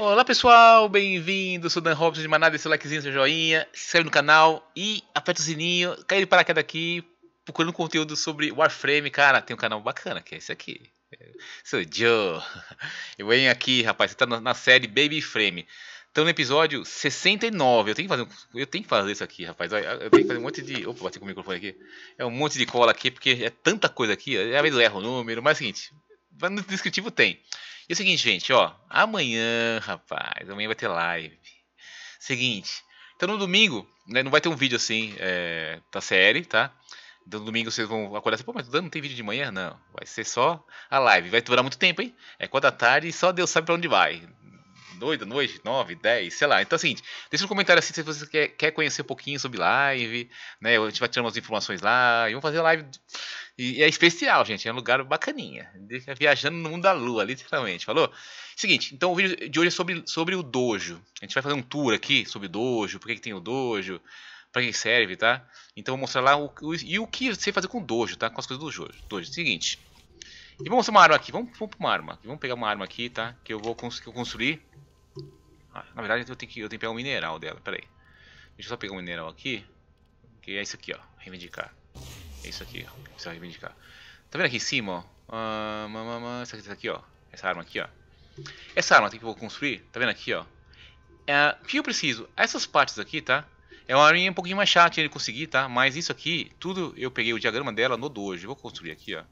Olá pessoal, bem-vindo, sou Dan Robson de Manada. deixa o likezinho, seu joinha, se inscreve no canal e aperta o sininho, cai de paraquedas aqui, procurando conteúdo sobre Warframe, cara, tem um canal bacana que é esse aqui, sou Joe, eu venho aqui rapaz, você tá na série Baby Frame, estamos no episódio 69, eu tenho que fazer, eu tenho que fazer isso aqui rapaz, eu tenho que fazer um monte de, opa, bati com o microfone aqui, é um monte de cola aqui, porque é tanta coisa aqui, às vezes eu erro o número, mas é o seguinte, no descritivo tem... E é o seguinte, gente, ó. Amanhã, rapaz, amanhã vai ter live. Seguinte. Então no domingo, né, não vai ter um vídeo assim é, da série, tá? Então, no domingo vocês vão acordar assim, pô, mas não tem vídeo de manhã? Não. Vai ser só a live. Vai durar muito tempo, hein? É quatro da tarde e só Deus sabe pra onde vai noite, noite, 9, 10, sei lá. Então, assim, deixa um comentário assim se você quer, quer conhecer um pouquinho sobre live, né? A gente vai tirando umas informações lá e vamos fazer live. E, e é especial, gente, é um lugar bacaninha. Viajando no mundo da lua, literalmente, falou? Seguinte, então o vídeo de hoje é sobre, sobre o dojo. A gente vai fazer um tour aqui sobre o dojo, por que, tem o dojo para que serve, tá? Então vou mostrar lá o, o, e o que você fazer com o dojo, tá? Com as coisas do dojo. dojo. Seguinte. E vamos mostrar uma arma aqui. Vamos, vamos uma arma. Aqui. Vamos pegar uma arma aqui, tá? Que eu vou cons que eu construir. Ah, na verdade eu tenho, que, eu tenho que pegar o mineral dela, peraí. Deixa eu só pegar o mineral aqui. Que é isso aqui, ó. Reivindicar. É isso aqui, ó. Precisa reivindicar. Tá vendo aqui em cima, ó? Ah, essa, essa aqui, ó. Essa arma aqui, ó. Essa arma aqui que eu vou construir, tá vendo aqui, ó. É, o que eu preciso? Essas partes aqui, tá? É uma arminha um pouquinho mais chata de conseguir, tá? Mas isso aqui, tudo eu peguei o diagrama dela no dojo. vou construir aqui, ó.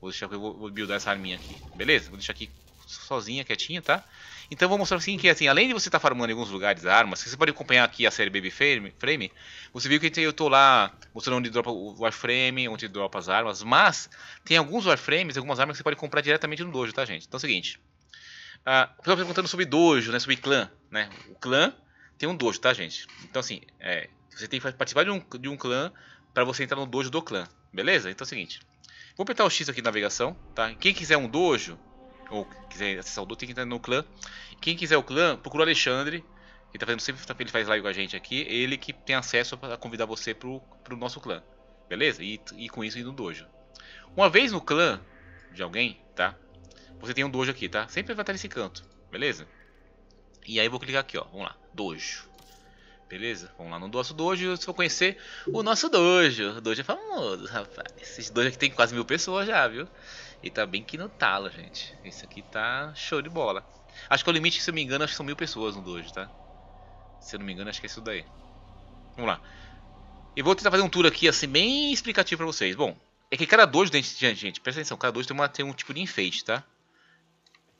Vou deixar que eu vou, vou buildar essa arminha aqui. Beleza? Vou deixar aqui sozinha, quietinha, tá? Então vou mostrar assim que assim, além de você estar tá farmando em alguns lugares armas, você pode acompanhar aqui a série Baby Frame, frame você viu que eu estou lá mostrando onde dropa o Warframe, onde dropa as armas, mas tem alguns Warframes, algumas armas que você pode comprar diretamente no dojo, tá gente? Então é o seguinte, ah, o pessoal perguntando sobre dojo, né, sobre clã, né? O clã tem um dojo, tá gente? Então assim, é, você tem que participar de um, de um clã para você entrar no dojo do clã, beleza? Então é o seguinte, vou apertar o X aqui na navegação, tá? Quem quiser um dojo, ou quiser acessar o Duo, tem que entrar no clã. Quem quiser o clã, procura o Alexandre, que tá fazendo sempre tá, ele faz live com a gente aqui, ele que tem acesso para convidar você pro, pro nosso clã. Beleza? E, e com isso indo no dojo. Uma vez no clã de alguém, tá? Você tem um dojo aqui, tá? Sempre vai estar nesse canto, beleza? E aí eu vou clicar aqui, ó. Vamos lá. Dojo. Beleza? Vamos lá no nosso dojo, vocês vão conhecer o nosso dojo. O dojo é famoso, rapaz. Esse dojo aqui tem quase mil pessoas já, viu? E tá bem que no talo, gente. Esse aqui tá show de bola. Acho que é o limite, se eu não me engano, acho que são mil pessoas no dojo, tá? Se eu não me engano, acho que é isso daí. Vamos lá. E vou tentar fazer um tour aqui, assim, bem explicativo pra vocês. Bom, é que cada dojo, gente, gente presta atenção, cada dojo tem, uma, tem um tipo de enfeite, tá?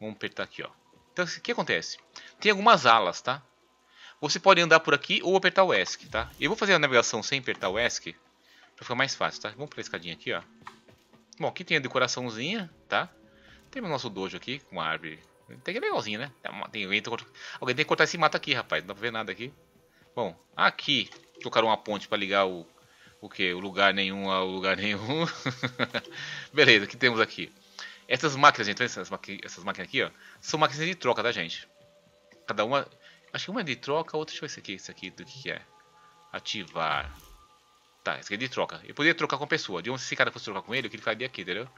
Vamos apertar aqui, ó. Então, o que acontece? Tem algumas alas, tá? Você pode andar por aqui ou apertar o ESC, tá? Eu vou fazer a navegação sem apertar o ESC, pra ficar mais fácil, tá? Vamos a escadinha aqui, ó. Bom, aqui tem a decoraçãozinha, tá? Tem o nosso dojo aqui, com a árvore. Tem que é legalzinho, né? É tem, alguém, tem que cortar esse mato aqui, rapaz. Não dá pra ver nada aqui. Bom, aqui colocaram uma ponte pra ligar o... O que? O lugar nenhum ao lugar nenhum. Beleza, o que temos aqui? Essas máquinas, gente, essas, maqui... essas máquinas aqui, ó, são máquinas de troca, tá, gente? Cada uma Acho que uma é de troca, outra deixa eu ver isso aqui, isso aqui do que, que é. Ativar. Tá, isso aqui é de troca. Eu poderia trocar com a pessoa. De onde se esse cara fosse trocar com ele, eu clicaria aqui, entendeu?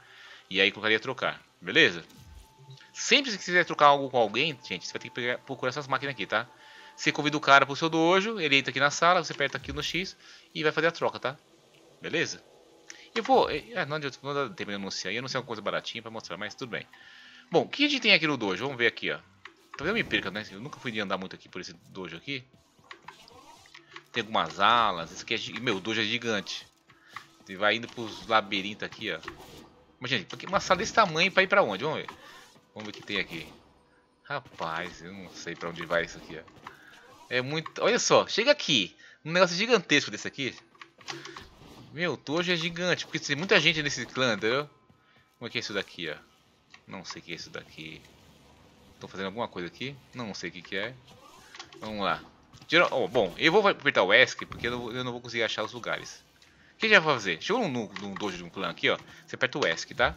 E aí colocaria trocar. Beleza? Sempre que você quiser trocar algo com alguém, gente, você vai ter que pegar, procurar essas máquinas aqui, tá? Você convida o cara pro seu dojo, ele entra aqui na sala, você aperta aqui no X e vai fazer a troca, tá? Beleza? Eu vou... Eh, ah, não adianta, não dá tempo de anunciar. Eu anunciei uma coisa baratinha pra mostrar, mas tudo bem. Bom, o que a gente tem aqui no dojo? Vamos ver aqui, ó. Talvez eu me perca, né? Eu nunca fui de andar muito aqui por esse dojo aqui. Tem algumas alas. Esse aqui é... Meu, o dojo é gigante. E vai indo pros labirintos aqui, ó. Mas, gente, uma sala desse tamanho pra ir pra onde? Vamos ver. Vamos ver o que tem aqui. Rapaz, eu não sei pra onde vai isso aqui, ó. É muito... Olha só, chega aqui. Um negócio gigantesco desse aqui. Meu, o dojo é gigante. Porque tem muita gente nesse clã, entendeu? Como é que é isso daqui, ó? Não sei o que é isso daqui. Tô fazendo alguma coisa aqui. Não sei o que, que é. Vamos lá. Oh, bom, eu vou apertar o ESC porque eu não, vou conseguir achar os lugares. O que a gente vai fazer? Chegou num, num dojo de um clã aqui, ó. Você aperta o ESC, tá?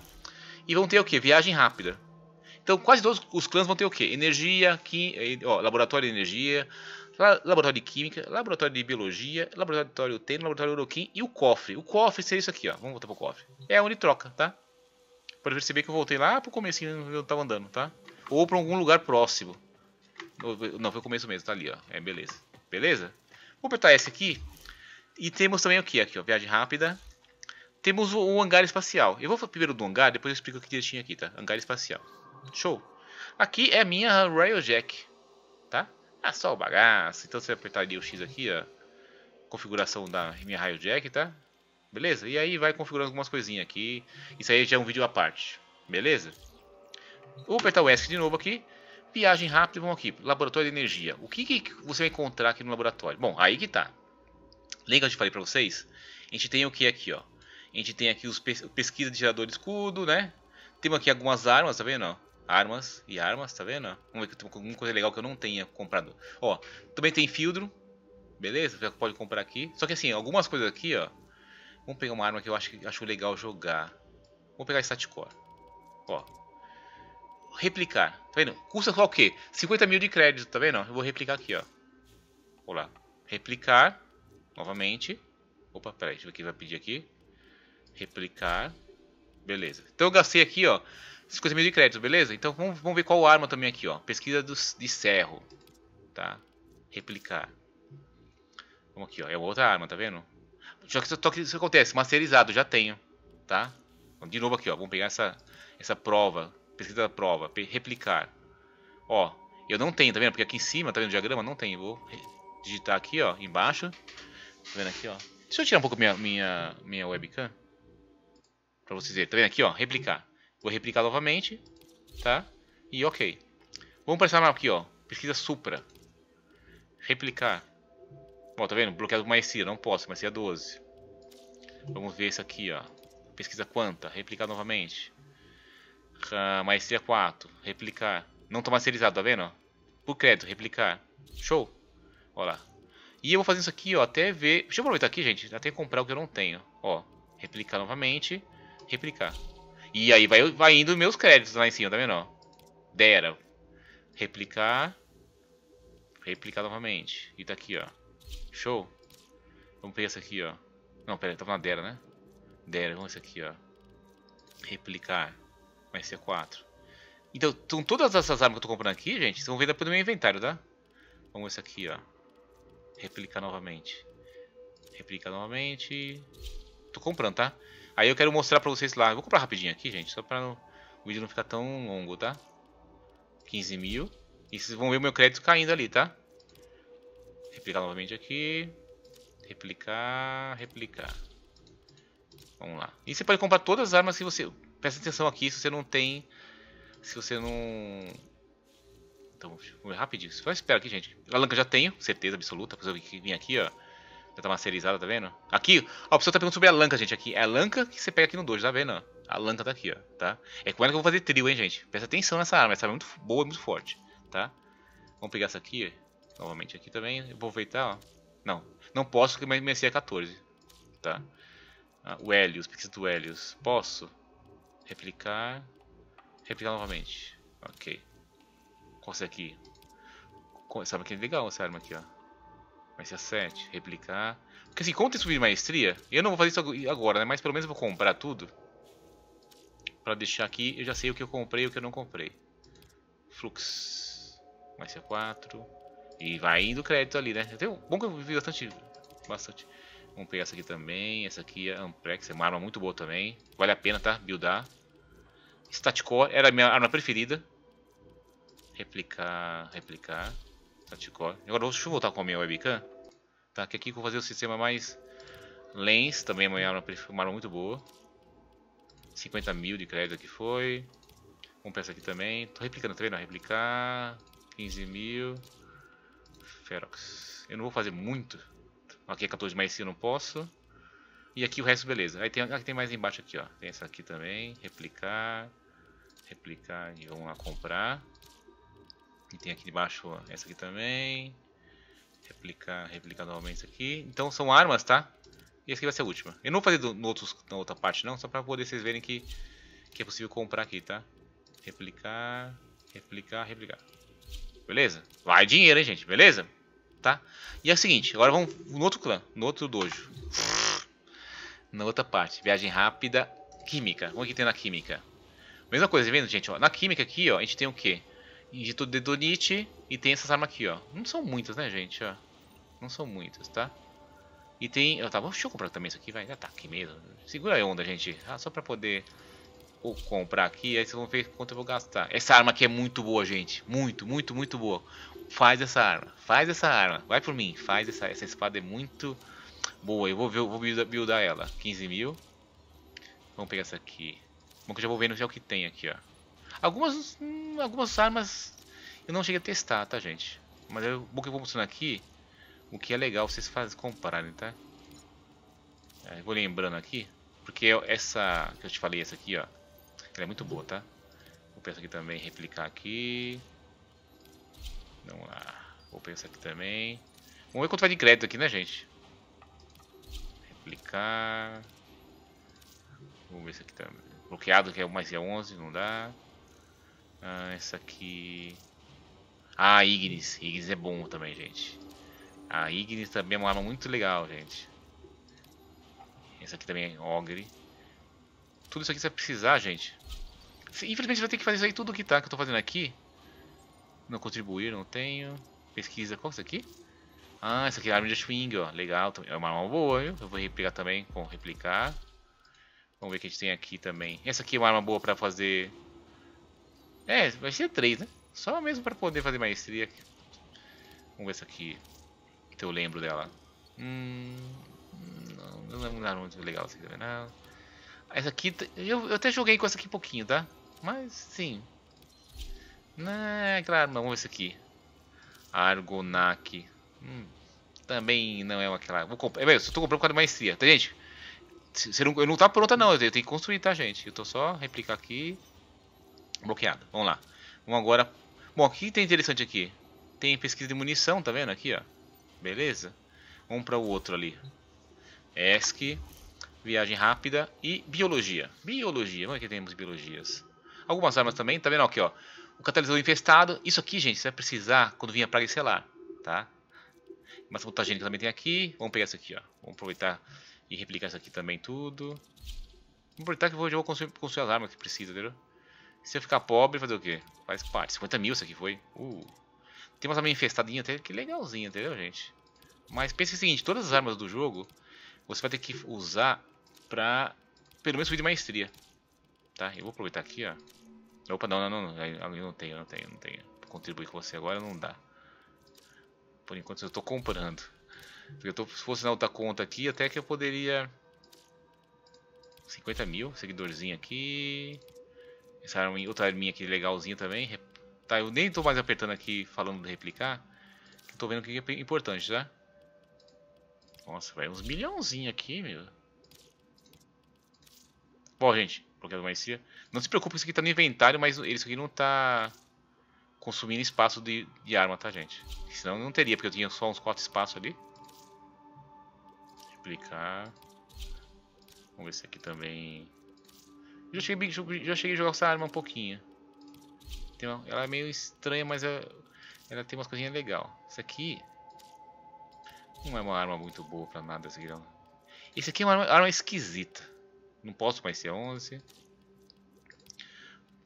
E vão ter o quê? Viagem rápida. Então quase todos os clãs vão ter o quê? Energia, qui, eh, ó, laboratório de energia, laboratório de química, laboratório de biologia, laboratório tênis, laboratório uroquim e o cofre. O cofre seria isso aqui, ó. Vamos voltar pro cofre. É onde troca, tá? Pode perceber que eu voltei lá pro começo que eu tava andando, tá? ou para algum lugar próximo. Não, foi o começo mesmo, tá ali, ó. É, beleza. Beleza? Vou apertar esse aqui. E temos também o que aqui, ó, viagem rápida. Temos o, o, hangar espacial. Eu vou primeiro do hangar, depois eu explico o que direitinho aqui, tá? Hangar espacial. Show. Aqui é a minha Royal Jack, tá? Ah, só o bagaço. Então você vai apertar ali o X aqui, ó. Configuração da minha Royal Jack, tá? Beleza? E aí vai configurando algumas coisinhas aqui. Isso aí já é um vídeo à parte. Beleza? Vou apertar o ESC de novo aqui. Viagem rápida, vamos aqui. Laboratório de energia. O que, que você vai encontrar aqui no laboratório? Bom, aí que tá. Lembra que eu te falei para vocês? A gente tem o que aqui, ó. A gente tem aqui os pes pesquisa de gerador de escudo, né? Temos aqui algumas armas, tá vendo? Armas e armas, tá vendo? Vamos ver que tem alguma coisa legal que eu não tenha comprado. Ó, também tem filtro. Beleza? Você pode comprar aqui. Só que assim, algumas coisas aqui, ó. Vamos pegar uma arma que eu acho, acho legal jogar. Vamos pegar a Staticore. Ó, replicar. Tá vendo? Custa só o quê? 50 mil de crédito, tá vendo? Eu vou replicar aqui, ó. Vou lá. Replicar. Novamente. Opa, peraí, deixa eu ver o que vai pedir aqui. Replicar. Beleza. Então eu gastei aqui, ó, 50 mil de crédito, beleza? Então vamos, vamos ver qual arma também aqui, ó. Pesquisa dos, de serro. Tá? Replicar. Vamos aqui, ó. É outra arma, tá vendo? Só que, só que isso acontece, masterizado, já tenho. Tá? Então, de novo aqui, ó. Vamos pegar essa, essa prova pesquisa da prova, replicar. Ó, eu não tenho, tá vendo? Porque aqui em cima, tá vendo o diagrama? Não tem. Vou digitar aqui, ó, embaixo. Tá vendo aqui, ó. Deixa eu tirar um pouco minha, minha, minha webcam. Pra vocês verem. Tá vendo aqui, ó? Replicar. Vou replicar novamente. Tá? E ok. Vamos para essa aqui, ó. Pesquisa supra. Replicar. Ó, tá vendo? Bloqueado por maestria. Não posso. Maestria 12. Vamos ver isso aqui, ó. Pesquisa quanta. Replicar novamente. Uh, ah, maestria 4. Replicar. Não tá masterizado, tá vendo? Por crédito, replicar. Show. Olha lá. E eu vou fazer isso aqui, ó, até ver... Deixa eu aproveitar aqui, gente, até comprar o que eu não tenho. Ó, replicar novamente. Replicar. E aí vai, vai indo meus créditos lá em cima, tá vendo? Ó? Dera. Replicar. Replicar novamente. E tá aqui, ó. Show. Vamos pegar isso aqui, ó. Não, pera, tava na Dera, né? Dera, vamos isso aqui, ó. Replicar. Vai ser 4. Então, são todas essas armas que eu tô comprando aqui, gente, ver depois do meu inventário, tá? Vamos isso aqui, ó. Replicar novamente. Replicar novamente. Tô comprando, tá? Aí eu quero mostrar pra vocês lá. Vou comprar rapidinho aqui, gente, só pra não... o vídeo não ficar tão longo, tá? 15 mil. E vocês vão ver o meu crédito caindo ali, tá? Replicar novamente aqui. Replicar, replicar. Vamos lá. E você pode comprar todas as armas que você Presta atenção aqui se você não tem. Se você não. Então, vamos rapidinho. Só espera aqui, gente. Alavanca já tenho, certeza absoluta. Pra você vir aqui, ó. Já tá masterizada, tá vendo? Aqui, ó, a pessoa tá perguntando sobre a lanca, gente. Aqui é a lanca que você pega aqui no 2, tá vendo? A lanca tá aqui, ó, tá? É com ela que eu vou fazer trio, hein, gente? Presta atenção nessa arma, essa arma é muito boa e muito forte, tá? Vamos pegar essa aqui, novamente aqui também. Eu vou aproveitar, ó. Não, não posso porque minha C é 14, tá? Ah, o Helios, pesquisa do Helios. Posso? Replicar. Replicar novamente. Ok. Consegui. Essa arma aqui é legal, essa arma aqui, ó. Vai ser 7. Replicar. Porque assim, como tem subir de maestria, eu não vou fazer isso agora, né? Mas pelo menos eu vou comprar tudo. Pra deixar aqui, eu já sei o que eu comprei e o que eu não comprei. Flux. Vai ser 4. E vai indo crédito ali, né? Até bom que eu vi bastante. Bastante. Vamos pegar essa aqui também. Essa aqui é Amprex, é uma arma muito boa também. Vale a pena, tá? Buildar. Staticor era a minha arma preferida. Replicar, replicar. Staticor. Agora deixa eu voltar com a minha webcam. Tá, que aqui eu vou fazer o sistema mais... Lens também é uma arma, uma arma muito boa. 50 mil de crédito aqui foi. Vamos pra essa aqui também. Tô replicando também, não. replicar. 15 mil. Ferox. Eu não vou fazer muito. Aqui é 14, mas esse eu não posso. E aqui o resto, beleza. Aí tem, aqui tem mais embaixo aqui, ó. Tem essa aqui também. Replicar replicar e vamos lá comprar. E tem aqui debaixo essa aqui também. Replicar, replicar novamente isso aqui. Então são armas, tá? E essa aqui vai ser a última. Eu não vou fazer do, no outros, na outra parte não, só pra poder vocês verem que, que é possível comprar aqui, tá? Replicar, replicar, replicar. Beleza? Vai dinheiro, hein, gente? Beleza? Tá? E é o seguinte, agora vamos no outro clã, no outro dojo. Na outra parte, viagem rápida, química. Vamos que tem na química. Mesma coisa, tá vendo, gente? Ó, na química aqui, ó, a gente tem o quê? Injetor dedonite e tem essas armas aqui, ó. Não são muitas, né, gente? Ó, não são muitas, tá? E tem... eu tá, tava deixa eu comprar também isso aqui, vai. Já ah, tá aqui mesmo. Segura a onda, gente. Ah, só pra poder ou comprar aqui, aí vocês vão ver quanto eu vou gastar. Essa arma aqui é muito boa, gente. Muito, muito, muito boa. Faz essa arma. Faz essa arma. Vai por mim. Faz essa, essa espada é muito boa. Eu vou ver, vou buildar ela. 15 mil. Vamos pegar essa aqui. Bom, que eu já vou vendo o que tem aqui, ó. Algumas, hum, algumas armas eu não cheguei a testar, tá, gente? Mas eu, bom que eu vou mostrando aqui o que é legal vocês faz, comprarem, tá? É, eu vou lembrando aqui, porque é essa que eu te falei, essa aqui, ó, ela é muito boa, tá? Vou pensar aqui também, replicar aqui. Vamos lá. Vou pensar aqui também. Vamos ver quanto vai de crédito aqui, né, gente? Replicar. Vamos ver isso aqui também. Bloqueado, que é mais é 11, não dá. Ah, essa aqui... Ah, Ignis. Ignis é bom também, gente. A Ignis também é uma arma muito legal, gente. Essa aqui também é Ogre. Tudo isso aqui você vai precisar, gente. Infelizmente vai ter que fazer isso aí tudo que tá, que eu tô fazendo aqui. Não contribuir, não tenho. Pesquisa, qual é isso aqui? Ah, essa aqui é a arma de swing, ó. Legal, é uma arma boa, viu? Eu vou replicar também com replicar. Vamos ver o que a gente tem aqui também. Essa aqui é uma arma boa pra fazer... É, vai ser três, né? Só mesmo pra poder fazer maestria. Vamos ver essa aqui. Que eu lembro dela. Hum... Não, não lembro nada muito legal essa assim aqui também, não. Essa aqui... Eu, eu até joguei com essa aqui um pouquinho, tá? Mas, sim. Não, é claro, não. Vamos ver essa aqui. Argonac. Hum, também não é aquela... Vou comp... É, eu só tô comprando com a maestria, tá, gente? Você não, eu não tá pronta não, eu tenho que construir, tá, gente? Eu tô só replicar aqui. Bloqueado. Vamos lá. Vamos agora. Bom, o que tem interessante aqui? Tem pesquisa de munição, tá vendo aqui, ó? Beleza? Vamos para o outro ali. ESC, viagem rápida e biologia. Biologia, vamos ver que temos biologias. Algumas armas também, tá vendo aqui, ó? O catalisador infestado. Isso aqui, gente, você vai precisar quando vir a praga e selar, tá? Mas mutagênica também tem aqui. Vamos pegar isso aqui, ó. Vamos aproveitar e replicar isso aqui também tudo. importante aproveitar é que eu vou construir, construir as armas que precisa, entendeu? Se eu ficar pobre, fazer o quê? Faz parte. 50 mil isso aqui foi. Uh. Tem umas armas infestadinhas até, que legalzinha, entendeu, gente? Mas pense o seguinte, todas as armas do jogo, você vai ter que usar pra, pelo menos, subir de maestria. Tá? Eu vou aproveitar aqui, ó. Opa, não, não, não, eu não tenho, eu não tenho, não tenho. Contribuir com você agora não dá. Por enquanto eu estou comprando. Eu tô, se fosse na outra conta aqui, até que eu poderia... 50 mil, seguidorzinho aqui. Essa arminha, outra arminha aqui legalzinha também. Tá, eu nem tô mais apertando aqui falando de replicar. Que tô vendo que é importante, tá? Nossa, vai uns milhãozinho aqui, meu. Bom, gente, bloqueado maestria. Não se preocupe, isso aqui tá no inventário, mas isso aqui não tá consumindo espaço de, de arma, tá, gente? Senão não teria, porque eu tinha só uns 4 espaços ali explicar, Vamos ver se aqui também... Já cheguei, já cheguei a jogar essa arma um pouquinho. Uma, ela é meio estranha, mas ela, é, ela tem umas coisinhas legais. Isso aqui... Não é uma arma muito boa pra nada, Isso aqui Esse aqui é uma arma, arma esquisita. Não posso mais ser 11.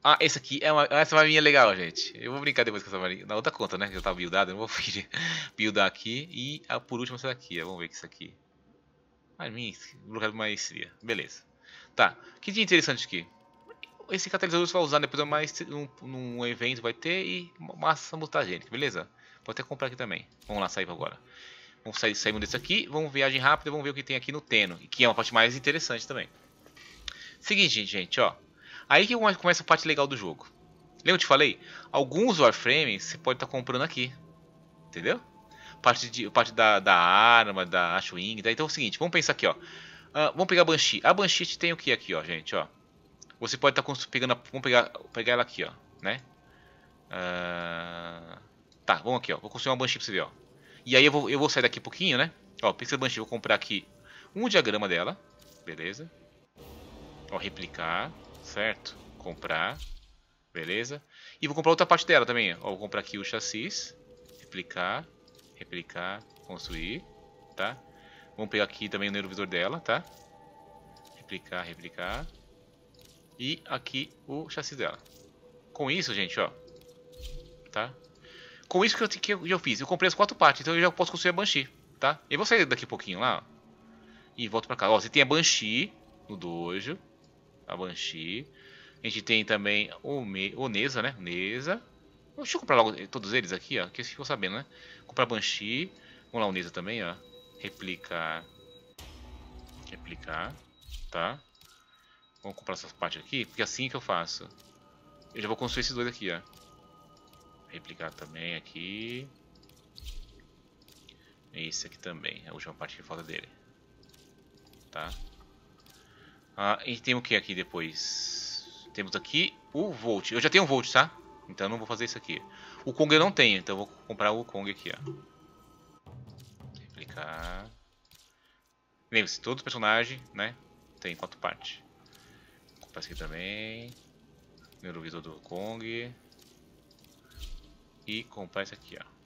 Ah, esse aqui é uma, essa marinha é legal, gente. Eu vou brincar depois com essa marinha. Na outra conta, né? Que já tá buildada. Eu não vou buildar aqui. E a, por último essa daqui. Vamos ver que isso aqui. Arminsk, ah, lugar de maestria. Beleza. Tá, que dia interessante aqui. Esse catalisador você vai usar depois num, um evento vai ter e massa mutagênica, beleza? Pode até comprar aqui também. Vamos lá, sair agora. Vamos sair, saímos desse aqui, vamos viagem rápida, vamos ver o que tem aqui no Teno, que é uma parte mais interessante também. Seguinte, gente, ó. Aí que começa a parte legal do jogo. Lembra que eu te falei? Alguns Warframes você pode estar tá comprando aqui. Entendeu? parte, de, parte da, da arma, da Ashwing. Tá? Então é o seguinte, vamos pensar aqui, ó. Uh, vamos pegar a Banshee. A Banshee tem o que aqui, ó, gente, ó. Você pode estar tá pegando, a, vamos pegar, pegar ela aqui, ó, né? Uh, tá, vamos aqui, ó. Vou construir uma Banshee pra você ver, ó. E aí eu vou, eu vou sair daqui um pouquinho, né? Ó, Pixel Banshee, vou comprar aqui um diagrama dela. Beleza. Ó, replicar, certo? Comprar. Beleza. E vou comprar outra parte dela também. Ó, vou comprar aqui o chassis. Replicar. Replicar, construir, tá? Vamos pegar aqui também o neurovisor dela, tá? Replicar, replicar. E aqui o chassi dela. Com isso, gente, ó. Tá? Com isso que eu, que eu, fiz. Eu comprei as quatro partes, então eu já posso construir a Banshee, tá? Eu vou sair daqui a pouquinho lá, ó. E volto pra cá. Ó, você tem a Banshee no dojo. A Banshee. A gente tem também o, Me, o Neza, né? Neza. Deixa eu comprar logo todos eles aqui, ó. Que vocês ficam sabendo, né? Comprar Banshee. Vamos lá, Unisa também, ó. Replicar. Replicar. Tá? Vamos comprar essas partes aqui, porque é assim que eu faço. Eu já vou construir esses dois aqui, ó. Replicar também aqui. Esse aqui também, é a última parte que falta dele. Tá? Ah, e tem o que aqui depois? Temos aqui o Volt. Eu já tenho o Volt, tá? Então eu não vou fazer isso aqui. O Kong eu não tenho, então eu vou comprar o Kong aqui, ó. Clicar. Lembre-se, todo personagem, né? Tem quatro partes. Vou comprar esse aqui também. Neurovisor do Kong. E comprar esse aqui, ó.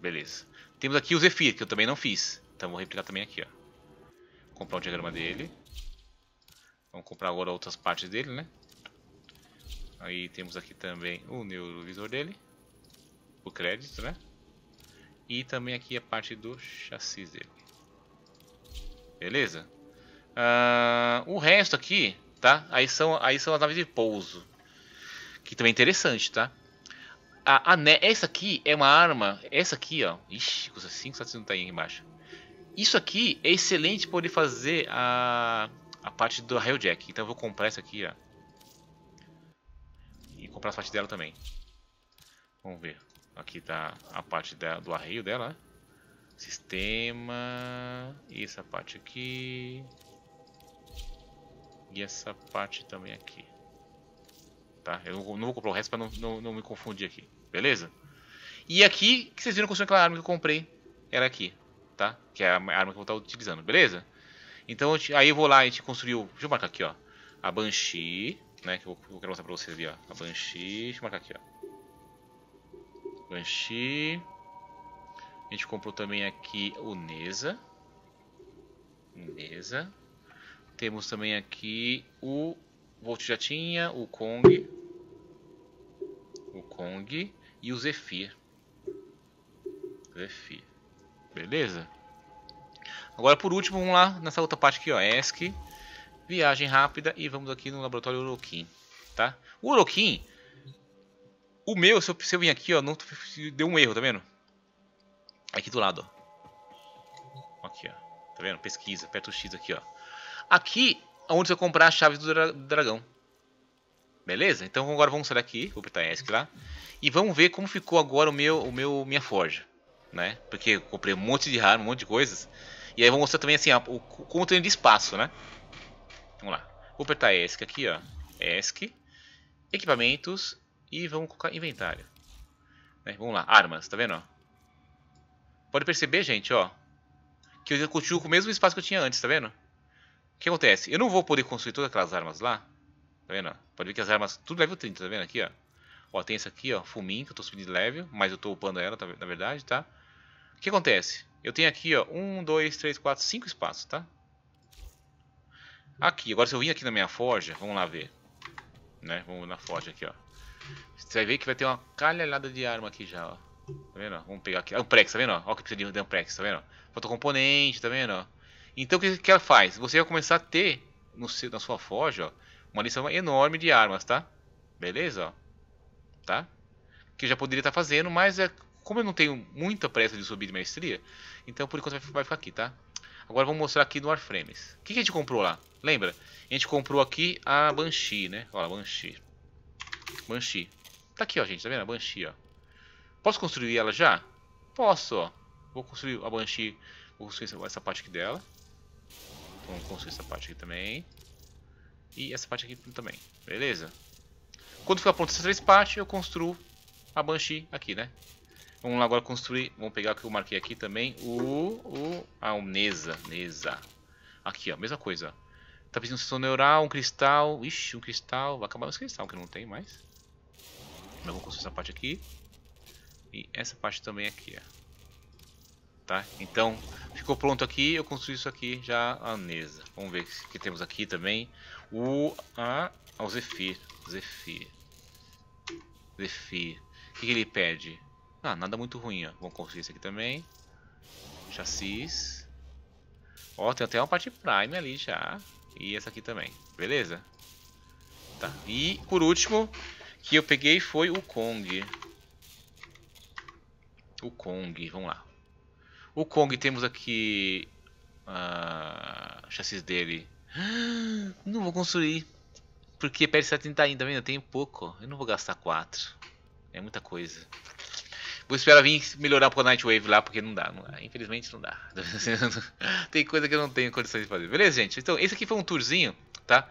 Beleza. Temos aqui o Zephyr, que eu também não fiz. Então vou replicar também aqui, ó. Vou comprar o diagrama dele. Vamos comprar agora outras partes dele, né? Aí temos aqui também o neurovisor dele, o crédito, né? E também aqui a parte do chassi dele. Beleza? Uh, o resto aqui, tá? Aí são, aí são as naves de pouso. Que também é interessante, tá? A, a, essa aqui é uma arma. Essa aqui, ó. Ixi, custa 5, só não tá aí embaixo. Isso aqui é excelente para poder fazer a, a parte do Railjack. Então eu vou comprar essa aqui, ó comprar as partes dela também. Vamos ver. Aqui tá a parte da, do arreio dela, né? Sistema... E essa parte aqui... E essa parte também aqui. Tá? Eu não vou comprar o resto para não, não, não, me confundir aqui. Beleza? E aqui, que vocês viram que aquela arma que eu comprei era aqui, tá? Que é a arma que eu vou estar utilizando, beleza? Então, aí eu vou lá, a gente construiu... Deixa eu marcar aqui, ó. A Banshee né? Que eu, quero mostrar pra vocês ali, ó. A Banshee. Deixa eu marcar aqui, ó. Banshee. A gente comprou também aqui o Neza. Neza. Temos também aqui o Volt já tinha, o Kong. O Kong e o Zephyr. Zephyr. Beleza? Agora por último, vamos lá nessa outra parte aqui, ó. ESC viagem rápida e vamos aqui no laboratório Uroquim, tá? O Uroquim, o meu, se eu, se eu vim aqui, ó, não, deu um erro, tá vendo? É aqui do lado, ó. Aqui, ó. Tá vendo? Pesquisa, aperta o X aqui, ó. Aqui é onde você comprar a chave do, dra do dragão. Beleza? Então agora vamos sair daqui, vou apertar ESC lá. E vamos ver como ficou agora o meu, o meu minha forja, né? Porque eu comprei um monte de raro, um monte de coisas. E aí vou mostrar também assim, ó, o, controle tenho de espaço, né? Vamos lá. Vou apertar ESC aqui, ó. ESC. Equipamentos. E vamos colocar inventário. Né? Vamos lá. Armas, tá vendo? Pode perceber, gente, ó. Que eu continuo com o mesmo espaço que eu tinha antes, tá vendo? O que acontece? Eu não vou poder construir todas aquelas armas lá. Tá vendo? Pode ver que as armas... Tudo level 30, tá vendo aqui, ó. Ó, tem essa aqui, ó. Fumin, que eu tô subindo de level. Mas eu tô upando ela, tá, na verdade, tá? O que acontece? Eu tenho aqui, ó. 1, 2, 3, 4, 5 espaços, tá? Aqui, agora se eu vim aqui na minha forja, vamos lá ver. Né? Vamos na forja aqui, ó. Você vai ver que vai ter uma calhalada de arma aqui já, ó. Tá vendo? Vamos pegar aqui. Amprex, ah, tá vendo? Olha o que precisa de Amprex, tá vendo? Falta componente, tá vendo? Então o que, que ela faz? Você vai começar a ter no, na sua forja, ó, uma lista enorme de armas, tá? Beleza, ó. Tá? Que eu já poderia estar tá fazendo, mas é, como eu não tenho muita pressa de subir de maestria, então por enquanto vai, vai ficar aqui, tá? Agora vamos mostrar aqui no Warframes. O que, que a gente comprou lá? Lembra? A gente comprou aqui a Banshee, né? Olha, Banshee. Banshee. Tá aqui, ó, gente. Tá vendo? A Banshee, ó. Posso construir ela já? Posso, ó. Vou construir a Banshee. Vou construir essa parte aqui dela. Então, vamos construir essa parte aqui também. E essa parte aqui também. Beleza? Quando ficar pronto essas três partes, eu construo a Banshee aqui, né? Vamos lá agora construir. Vamos pegar o que eu marquei aqui também. O. o ah, o Aqui, ó. Mesma coisa. Tá precisando um um neural, um cristal. Ixi, um cristal. Vai acabar os cristal que não tem mais. Mas vamos construir essa parte aqui. E essa parte também aqui, ó. Tá? Então, ficou pronto aqui. Eu construí isso aqui já a neza. Vamos ver o que temos aqui também. O. A. Ah, o Zephyr. Zephyr. Zephyr. O que ele pede? Ah, nada muito ruim, ó. Vamos construir isso aqui também. Chassis. Ó, tem até uma parte Prime ali já. E essa aqui também. Beleza? Tá. E, por último, que eu peguei foi o Kong. O Kong, vamos lá. O Kong temos aqui... Uh, chassis dele. Não vou construir. Porque perde 70 ainda, tá vendo? Eu tenho pouco. Eu não vou gastar 4. É muita coisa. Vou esperar vir melhorar pro Nightwave lá, porque não dá, não dá. Infelizmente não dá. tem coisa que eu não tenho condições de fazer. Beleza, gente? Então, esse aqui foi um tourzinho, tá?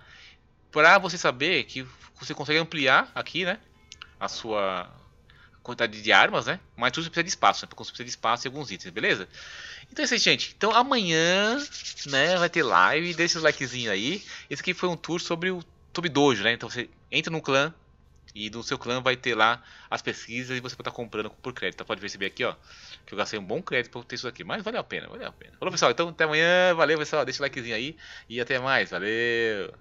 Pra você saber que você consegue ampliar aqui, né? A sua quantidade de armas, né? Mas tudo precisa de espaço, né? Porque você precisa de espaço e alguns itens, beleza? Então é isso aí, gente. Então amanhã, né, vai ter live. Deixa o likezinho aí. Esse aqui foi um tour sobre o sobre dojo, né? Então você entra no clã, e no seu clã vai ter lá as pesquisas e você pode estar tá comprando por crédito. Tá? Pode perceber aqui, ó, que eu gastei um bom crédito para ter isso aqui. Mas valeu a pena, valeu a pena. Falou, pessoal. Então, até amanhã. Valeu, pessoal. Deixa o likezinho aí. E até mais. Valeu.